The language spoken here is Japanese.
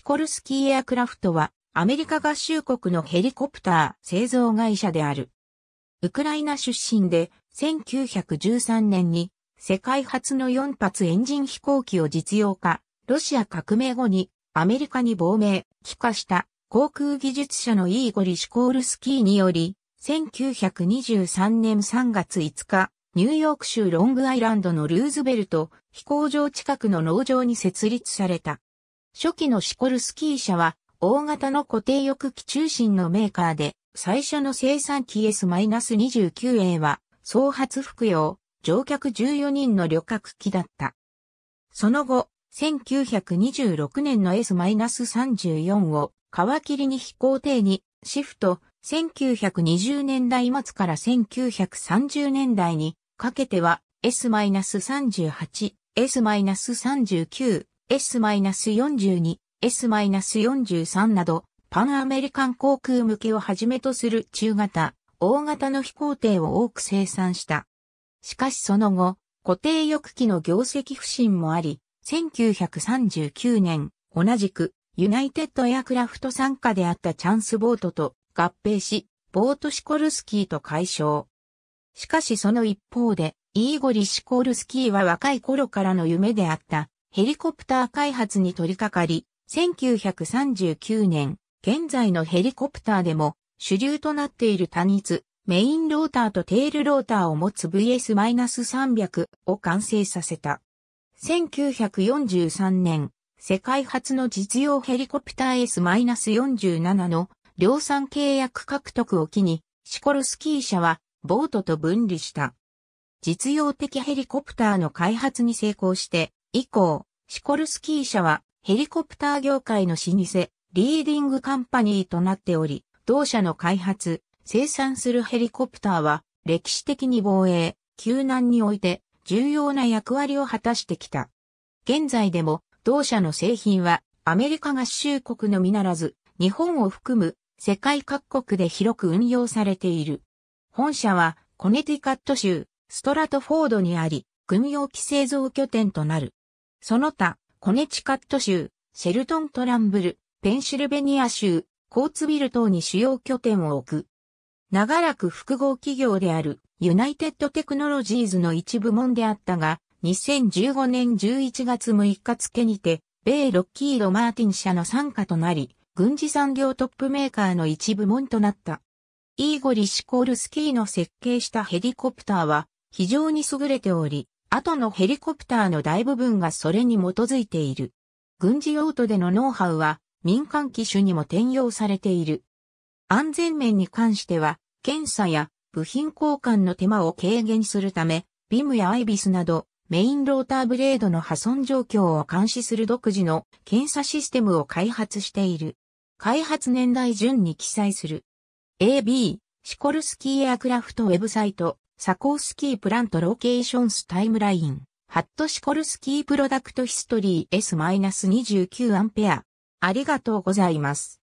シコルスキーエアクラフトは、アメリカ合衆国のヘリコプター製造会社である。ウクライナ出身で、1913年に、世界初の4発エンジン飛行機を実用化、ロシア革命後に、アメリカに亡命、帰化した、航空技術者のイーゴリ・シコールスキーにより、1923年3月5日、ニューヨーク州ロングアイランドのルーズベルト飛行場近くの農場に設立された。初期のシコルスキー社は、大型の固定翼機中心のメーカーで、最初の生産機 S-29A は、総発服用、乗客14人の旅客機だった。その後、1926年の S-34 を皮切りに飛行艇にシフト、1920年代末から1930年代にかけては S-38、S-39、S-42、S-43 など、パンアメリカン航空向けをはじめとする中型、大型の飛行艇を多く生産した。しかしその後、固定翼機の業績不振もあり、1939年、同じく、ユナイテッドエアクラフト参加であったチャンスボートと合併し、ボートシコルスキーと解消。しかしその一方で、イーゴリ・シコルスキーは若い頃からの夢であった、ヘリコプター開発に取り掛かり、1939年、現在のヘリコプターでも主流となっている単一、メインローターとテールローターを持つ VS-300 を完成させた。1943年、世界初の実用ヘリコプター S-47 の量産契約獲得を機に、シコルスキー社はボートと分離した。実用的ヘリコプターの開発に成功して、以降、シコルスキー社はヘリコプター業界の老舗、リーディングカンパニーとなっており、同社の開発、生産するヘリコプターは歴史的に防衛、救難において重要な役割を果たしてきた。現在でも同社の製品はアメリカ合衆国のみならず、日本を含む世界各国で広く運用されている。本社はコネティカット州ストラトフォードにあり、軍用機製造拠点となる。その他、コネチカット州、シェルトントランブル、ペンシルベニア州、コーツビル等に主要拠点を置く。長らく複合企業であるユナイテッドテクノロジーズの一部門であったが、2015年11月6日付にて、米ロッキード・マーティン社の参加となり、軍事産業トップメーカーの一部門となった。イーゴリ・シコールスキーの設計したヘリコプターは非常に優れており、後のヘリコプターの大部分がそれに基づいている。軍事用途でのノウハウは民間機種にも転用されている。安全面に関しては、検査や部品交換の手間を軽減するため、ビムやアイビスなどメインローターブレードの破損状況を監視する独自の検査システムを開発している。開発年代順に記載する。AB、シコルスキーエアクラフトウェブサイト。サコースキープラントロケーションスタイムライン、ハットシコルスキープロダクトヒストリー S-29 アンペア。ありがとうございます。